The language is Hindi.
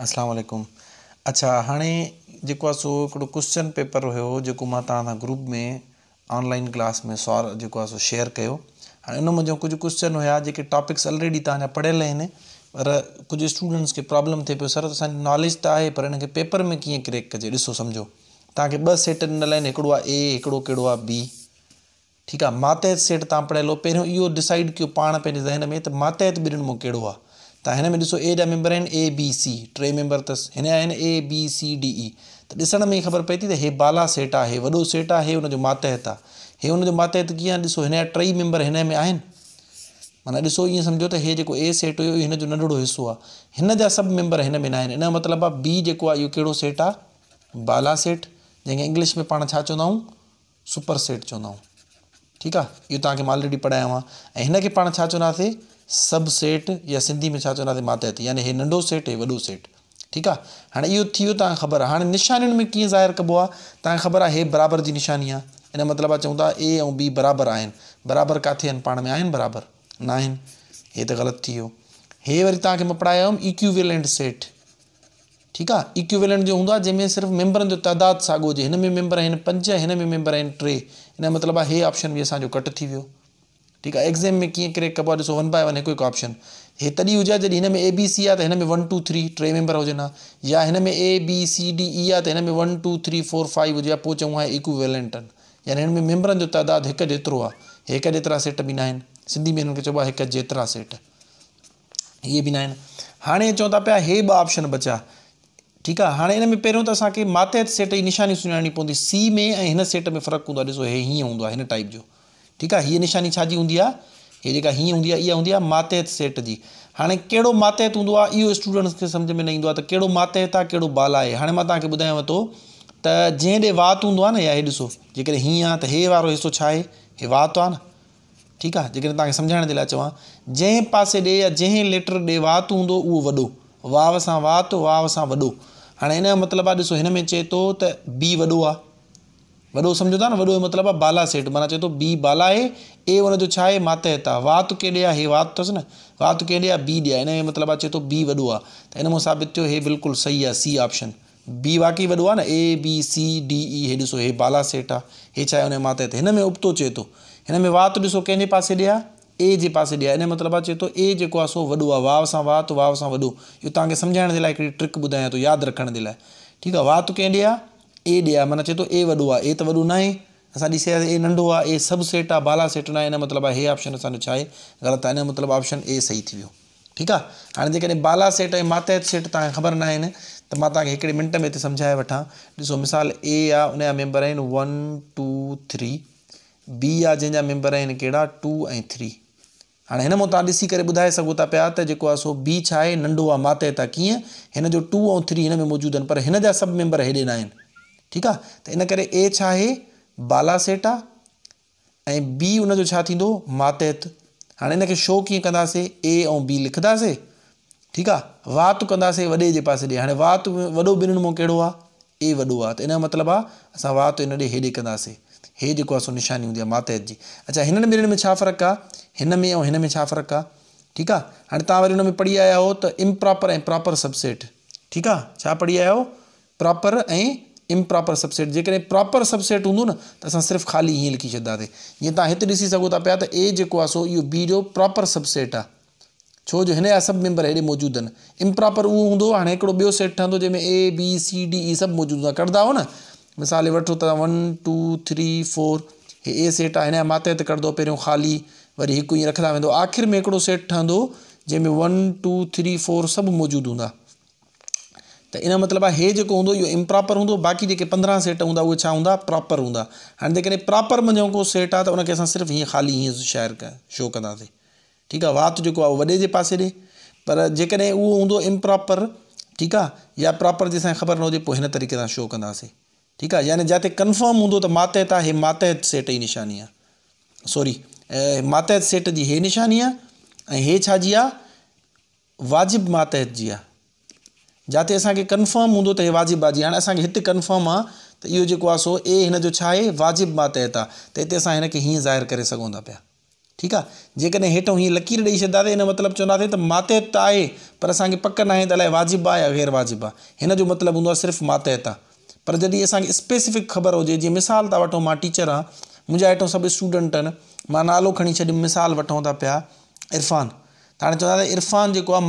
अस्सलाम अच्छा हाँ जो आहे सो क्वेश्चन पेपर हो जो मां ग्रुप में ऑनलाइन क्लास में सवाल जेको सो शेयर कयो हाणे उन मुंहिंजो क्वेश्चन हुआ जो टॉपिक्स ऑलरेडी तव्हांजा पढ़ियल पर कुझु स्टूडेंट्स के प्रॉब्लम थे पे सर असांजी नॉलेज त आहे पर हिन पेपर में कीअं क्रेक कज ॾिसो सम्झो तव्हांखे ॿ सेट ॾिनल आहिनि हिकिड़ो ए हिकिड़ो कहिड़ो आहे बी ठीकु आहे मातहत सेट तव्हां पढ़ियल हो पहिरियों इहो डिसाइड कयो पाण पंहिंजे ज़हन में त मातहत ॿिन्हिनि मां कहिड़ो आहे ತಾಹೆನ ಡಿಸೋ ಎ ದ ಮೆಂಬರ್ ಆ್ಯನ್ ಎ ಬಿ ಸಿ टे मेंबर अथसि हिन जा आहिनि A B C D E त ॾिसण में ई ख़बर पए थी त हे बाला सेट आहे वॾो सेट आहे हुनजो मातहत आहे हे हुनजो मातहत कीअं ॾिसो हिन जा टई मेंबर हिन में आहिनि माना ॾिसो ईअं सम्झो त हे जेको ए सेट हुयो हिन जो नंढड़ो हिसो आहे हिन जा सभु मेंबर हिन में न आहिनि इन जो मतिलबु आहे बी जेको आहे इहो कहिड़ो सेट आहे बाला सेट जंहिंखे इंग्लिश में पाण छा चवंदा आहियूं सुपर सेट चवंदा आहियूं ठीकु आहे इहो तव्हांखे मां ऑलरेडी पढ़ायो आहे ऐं हिनखे पाण छा चवंदासीं सब सेठ या सिंधी में छा चवंदा हुआसीं मात यानी हे नंढो सेठ हे वॾो सेठ ठीकु आहे हाणे इहो थी वियो तव्हांखे ख़बर आहे हाणे निशानियुनि में कीअं ज़ाहिर कबो आहे तव्हांखे ख़बर आहे हे बराबरि जी निशानी आहे इन मतिलबु आहे चऊं था ए ऐं बी बराबरि आहिनि बराबरि किथे आहिनि पाण में आहिनि बराबरि न आहिनि हे त ग़लति थी वियो हे वरी तव्हांखे मां पढ़ायो हुउमि इक्यूवेलेंट सेठ ठीकु आहे इक्यूवेलेंट जो हूंदो आहे जंहिंमें सिर्फ़ु मेंबरनि जो तादादु साॻियो हुजे हिन में मेंबर आहिनि पंज हिन में मेंबर आहिनि टे हिन मतिलबु आहे हे ऑप्शन बि असांजो कट थी वियो ठीक है एग्जाम में कीअं क्रेक कबो ॾिसो वन बाय वन एक ऑप्शन हे तॾहिं हुजे जब हिन में ए बी सी आहे में वन टू थ्री टे मेंबर होजन हाँ या हिन में A B C D E आहे में one two three four five हुजे हा पोइ चऊं यानी हिन में मेंबरनि जो तादादु हिकु जेतिरो आहे हिकु सेट बि न सिंधी में हिननि खे चइबो आहे हिकु जेतिरा सेट इहे बि न आहिनि हाणे चऊं था पिया हे ॿ बचा ठीक है हाँ इन में पहिरियों तो असांखे मातहत सेट की निशानी सुनानी पवंदी सी में ऐं सेट में फर्क होंगे आहे हों टाइप जो ठीकु आहे हीअ निशानी छाजी हूंदी आहे हीअ जेका हीअं हूंदी आहे इहा हूंदी आहे मातहत सेट जी हाणे कहिड़ो मातहत हूंदो आहे इहो स्टूडेंट्स खे सम्झि में न ईंदो आहे त कहिड़ो मातहत आहे कहिड़ो बाल आहे हाणे मां तव्हांखे ॿुधायांव थो त जंहिं ॾे वात हूंदो आहे न या हे ॾिसो जेकॾहिं हीअं आहे त हे वारो हिसो छा आहे हे वात आहे न ठीकु आहे जेकॾहिं तव्हांखे सम्झाइण जे लाइ चवां जंहिं पासे ॾे या जंहिं लेटर ॾे वात हूंदो उहो वॾो वाव सां वात वाव सां वॾो हाणे हिन जो मतिलबु आहे ॾिसो हिन में चए थो त बी वॾो आहे वो સમજો વડો મતલબ આ બાલા સેટ બનાવે તો બી બાલા એ એ વનો જો છા એ માતે वात વાત કે वात હે વાત થશે ને વાત કે ડ્યા બી ડ્યા એને મતલબ આ છે તો બી વડુઆ તો એનો સાબિત થયો હે બિલકુલ बी वाकई वो आहे मतलब A B C D E हे ॾिसो हे बाला सेठ आ हे छा आहे हुनजे माते ते हिन में उपतो अचे थो में वाह त ॾिसो कंहिंजे पासे ए जे पासे ॾे आहे इन मतिलबु आहे चए ए जेको सो वॾो वाव से वाह वाव से वो इहो तक समझाने जे लाइ ट्रिक ॿुधायां तो याद रखने जे लाइ ठीकु आहे वाह त कंहिं ए डे आहे माना चए थो ए वो ए तो वो ना आहे ए नंढो आ ए सब सेट आहे बाला सेट ना आहे मतलब ये ऑप्शन असांजो गलत आहे मतलब ऑप्शन ए सही थी वियो ठीकु आहे हाणे बाला सेट ऐं मातहत सेट तव्हांखे ख़बर न आहिनि त में समझाए सम्झाए वठां मिसाल ए आहे उनजा member one two three B आ जंहिंजा मेंबर कड़ा टू ए थ्री हाँ हिन मां तव्हां ॾिसी करे ॿुधाए सो बी छा आहे नंढो आहे माते त टू और थ्री हिन में मौजूद आहिनि पर हिन जा सभु मेंबर हेॾे न ठीक है त इन कर ए छा आहे बी उनजो मातहत हाँ इनके शो कि कंदासीं ए ऐं बी लिखंदासीं ठीक है वात कंदासीं वॾे जे पासे ॾे हाणे वात वॾो ॿिन्हिनि मां कहिड़ो आहे ए वॾो आहे त इन जो मतिलबु वात हिन ॾे हेॾे कंदासीं हे जेको सो निशानी होंगी मातहत की अच्छा इन बिन्न में फर्क फ़र्क़ु आहे हिन में फर्क हिन में छा फ़र्क़ु आहे ठीकु आहे पढ़ी आया हो त इम्प्रॉपर ए प्रॉपर सबसेट ठीकु आहे पढ़ी आया हो प्रॉपर ए इम्प्रॉपर सबसेट जैसे प्रॉपर सबसेट हूंदो न त असां ख़ाली हीअं लिखी छॾंदासीं जीअं तव्हां हिते ॾिसी सघो था पिया त सो इहो बी जो प्रॉपर सबसेट आहे छो जो हिन जा सभु मेंबर हेॾे मौजूदु इम्प्रॉपर उ हूंदो हाणे हिकिड़ो ॿियो सेट ठहंदो जंहिंमें A B C D E सब मौजूद हूँ कड़ा हो न मिसाल वठो त वन टू थ्री फोर ये ए सेट आहे हिन जा माते ख़ाली वरी एक रखा वो आख़िर में हिकिड़ो सेट ठहंदो जंहिंमें वन टू थ्री फोर सब मौजूद हूँ तो इन मतलब है हे हों इम्प्रॉपर हों बाक़ी जो पंद्रह सेट हूँ वो छा प्रॉपर हूँ हाँ जेकॾहिं प्रॉपर मुंहिंजो को सेट आहे त उनखे असां सिर्फ़ु ख़ाली हीअं शाइर शो कहते ठीक है वात जो आहे उहो पास दे पासे पर जो हों इम्प्रॉपर ठीक है या प्रॉपर जैसे ख़बर न हो तरीक़े से शो कहे ठीक है यानी जिते कंफर्म हों तो मातहत है मातहत सेट की निशानी है सॉरी मातहत सेट की हे निशानी है हे छाजी वाजिब मातहत की जिते असांखे कन्फर्म हूंदो तो हे वाजिबु भाॼी हाणे असांखे हिते कंफर्म आहे सो ए हिन जो छा आहे वाजिबु मातहत आहे त हिते असां ज़ाहिर करे सघूं था पिया ठीकु आहे जेकॾहिं लकीर ॾेई छॾंदासीं हिन मतिलबु चवंदासीं त मातहत त पर अस पक ना आहे त अलाए वाजिबु या गैर वाजिब आहे मतलब हों सिर्फ़ हूंदो मातहत आहे पर जॾहिं असांखे स्पेसिफिक ख़बर हो जीअं मिसाल था टीचर हाँ मुंहिंजा हेटों सब स्टूडेंट मां नालो खणी छॾियुमि मिसाल वो था पिया इरफ़ान त हाणे चवंदासीं इरफ़ान जेको